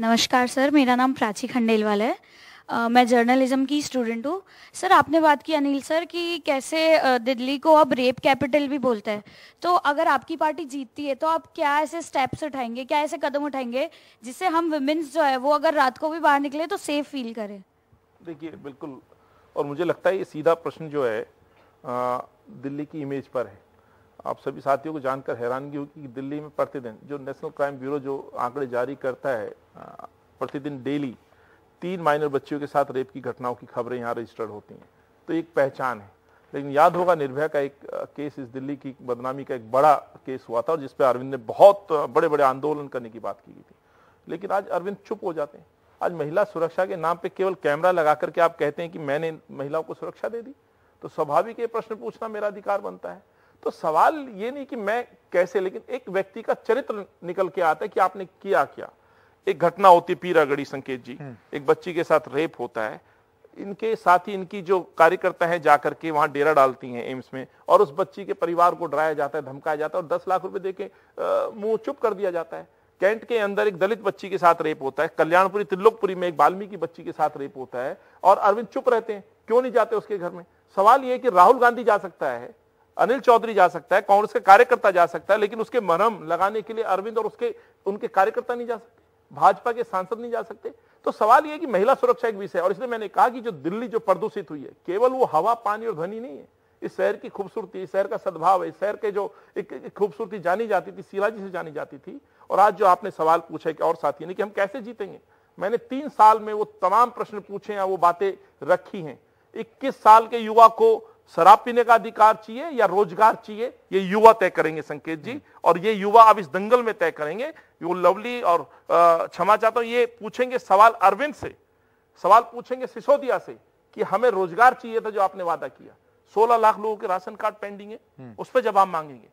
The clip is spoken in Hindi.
नमस्कार सर मेरा नाम प्राची खंडेलवाल है आ, मैं जर्नलिज्म की स्टूडेंट हूँ सर आपने बात की अनिल सर कि कैसे दिल्ली को अब रेप कैपिटल भी बोलते हैं तो अगर आपकी पार्टी जीतती है तो आप क्या ऐसे स्टेप्स उठाएंगे क्या ऐसे कदम उठाएंगे जिससे हम वुमेन्स जो है वो अगर रात को भी बाहर निकले तो सेफ फील करें देखिए बिल्कुल और मुझे लगता है ये सीधा प्रश्न जो है आ, दिल्ली की इमेज पर है आप सभी साथियों को जानकर हैरानगी होगी कि दिल्ली में प्रतिदिन जो नेशनल क्राइम ब्यूरो जो आंकड़े जारी करता है प्रतिदिन डेली तीन माइनर बच्चियों के साथ रेप की घटनाओं की खबरें यहाँ रजिस्टर्ड होती हैं तो एक पहचान है लेकिन याद होगा निर्भया का एक केस इस दिल्ली की बदनामी का एक बड़ा केस हुआ था और जिसपे अरविंद ने बहुत बड़े बड़े आंदोलन करने की बात की थी लेकिन आज अरविंद चुप हो जाते हैं आज महिला सुरक्षा के नाम पे केवल कैमरा लगा करके आप कहते हैं कि मैंने महिलाओं को सुरक्षा दे दी तो स्वाभाविक ये प्रश्न पूछना मेरा अधिकार बनता है तो सवाल ये नहीं कि मैं कैसे लेकिन एक व्यक्ति का चरित्र निकल के आता है कि आपने किया क्या एक घटना होती है पीरागढ़ी संकेत जी हम्म। एक बच्ची के साथ रेप होता है इनके साथ ही इनकी जो कार्यकर्ता है जाकर के वहां डेरा डालती हैं एम्स में और उस बच्ची के परिवार को डराया जाता है धमकाया जाता है और दस लाख रुपए के मुंह चुप कर दिया जाता है कैंट के अंदर एक दलित बच्ची के साथ रेप होता है कल्याणपुरी त्रिलोकपुरी में एक बाल्मीकि बच्ची के साथ रेप होता है और अरविंद चुप रहते हैं क्यों नहीं जाते उसके घर में सवाल यह कि राहुल गांधी जा सकता है अनिल चौधरी जा सकता है कांग्रेस का कार्यकर्ता जा सकता है लेकिन उसके मरम लगाने के लिए अरविंद और उसके उनके कार्यकर्ता नहीं जा सकते भाजपा के सांसद नहीं जा सकते तो सवाल यह कि महिला सुरक्षा एक विषय है और इसलिए मैंने कहा कि जो दिल्ली जो प्रदूषित हुई है केवल वो हवा पानी और ध्वनि नहीं है इस शहर की खूबसूरती इस शहर का सद्भाव है इस शहर के जो एक खूबसूरती जानी जाती थी शिलाजी से जानी जाती थी और आज जो आपने सवाल पूछा कि और साथी ने कि हम कैसे जीतेंगे मैंने तीन साल में वो तमाम प्रश्न पूछे या वो बातें रखी हैं इक्कीस साल के युवा को शराब पीने का अधिकार चाहिए या रोजगार चाहिए ये युवा तय करेंगे संकेत जी और ये युवा अब इस दंगल में तय करेंगे वो लवली और क्षमा चाहता हूं ये पूछेंगे सवाल अरविंद से सवाल पूछेंगे सिसोदिया से कि हमें रोजगार चाहिए था जो आपने वादा किया सोलह लाख लोगों के राशन कार्ड पेंडिंग है हम्म। उस पर जवाब मांगेंगे